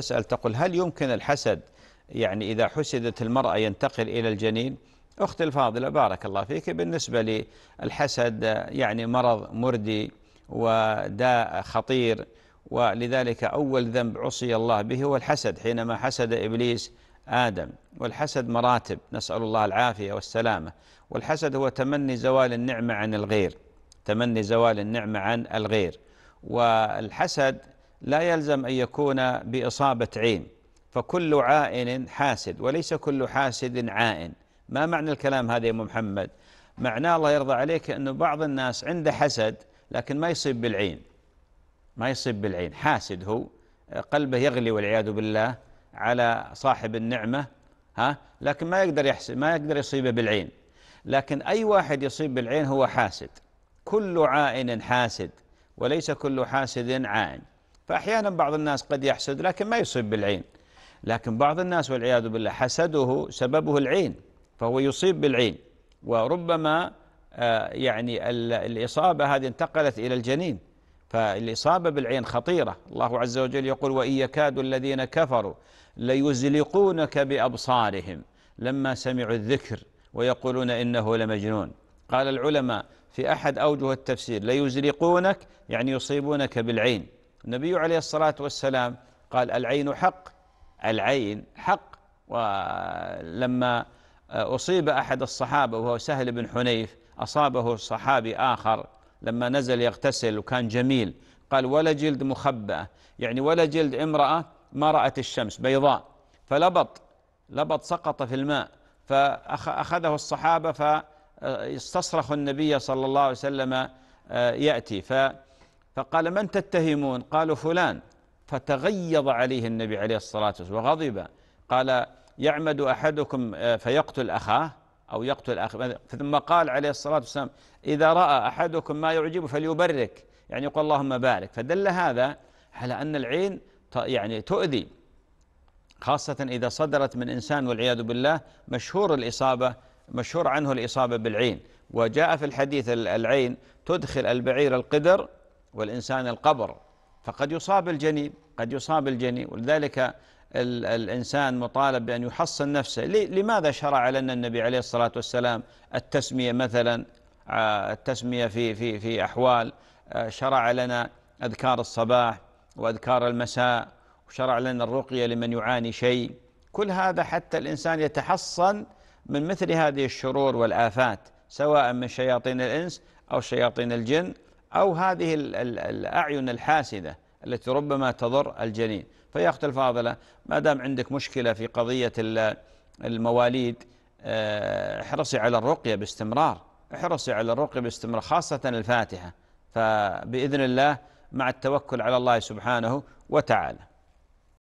تسأل تقول هل يمكن الحسد يعني إذا حسدت المرأة ينتقل إلى الجنين أختي الفاضلة بارك الله فيك بالنسبة للحسد يعني مرض مردي وداء خطير ولذلك أول ذنب عصي الله به هو الحسد حينما حسد إبليس آدم والحسد مراتب نسأل الله العافية والسلامة والحسد هو تمني زوال النعمة عن الغير تمني زوال النعمة عن الغير والحسد لا يلزم أن يكون بإصابة عين فكل عائن حاسد وليس كل حاسد عائن ما معنى الكلام هذا يا محمد معناه الله يرضى عليك أنه بعض الناس عنده حسد لكن ما يصيب بالعين ما يصيب بالعين حاسد هو قلبه يغلي والعياذ بالله على صاحب النعمة ها لكن ما يقدر يحسد ما يقدر يصيبه بالعين لكن أي واحد يصيب بالعين هو حاسد كل عائن حاسد وليس كل حاسد عائن فأحيانا بعض الناس قد يحسد لكن ما يصيب بالعين لكن بعض الناس والعياذ بالله حسده سببه العين فهو يصيب بالعين وربما آه، يعني الإصابة هذه انتقلت إلى الجنين فالإصابة بالعين خطيرة الله عز وجل يقول وإن يكاد الذين كفروا ليزلقونك بأبصارهم لما سمعوا الذكر ويقولون إنه لمجنون قال العلماء في أحد أوجه التفسير ليزلقونك يعني يصيبونك بالعين النبي عليه الصلاة والسلام قال العين حق العين حق ولما أصيب أحد الصحابة وهو سهل بن حنيف أصابه صحابي آخر لما نزل يغتسل وكان جميل قال ولا جلد مخبأة يعني ولا جلد امرأة ما رأت الشمس بيضاء فلبط لبط سقط في الماء فأخذه الصحابة فاستصرخ النبي صلى الله عليه وسلم آه، يأتي ف فقال من تتهمون قالوا فلان فتغيظ عليه النبي عليه الصلاة والسلام وغضب قال يعمد أحدكم آه، فيقتل أخاه أو يقتل أخاه ثم قال عليه الصلاة والسلام إذا رأى أحدكم ما يعجبه فليبرك يعني يقول اللهم بارك فدل هذا على أن العين يعني تؤذي خاصة إذا صدرت من إنسان والعياذ بالله مشهور الإصابة مشهور عنه الإصابة بالعين وجاء في الحديث العين تدخل البعير القدر والإنسان القبر فقد يصاب الجنين قد يصاب الجنين ولذلك الإنسان مطالب بأن يحصن نفسه لماذا شرع لنا النبي عليه الصلاة والسلام التسمية مثلا آه، التسمية في, في, في أحوال آه، شرع لنا أذكار الصباح وأذكار المساء وشرع لنا الرقية لمن يعاني شيء كل هذا حتى الإنسان يتحصن من مثل هذه الشرور والآفات سواء من شياطين الإنس أو شياطين الجن أو هذه الأعين الحاسدة التي ربما تضر الجنين فيأخت الفاضلة ما دام عندك مشكلة في قضية المواليد آه، احرصي على الرقية باستمرار احرصي على الرقية باستمرار خاصة الفاتحة فبإذن الله مع التوكل على الله سبحانه وتعالى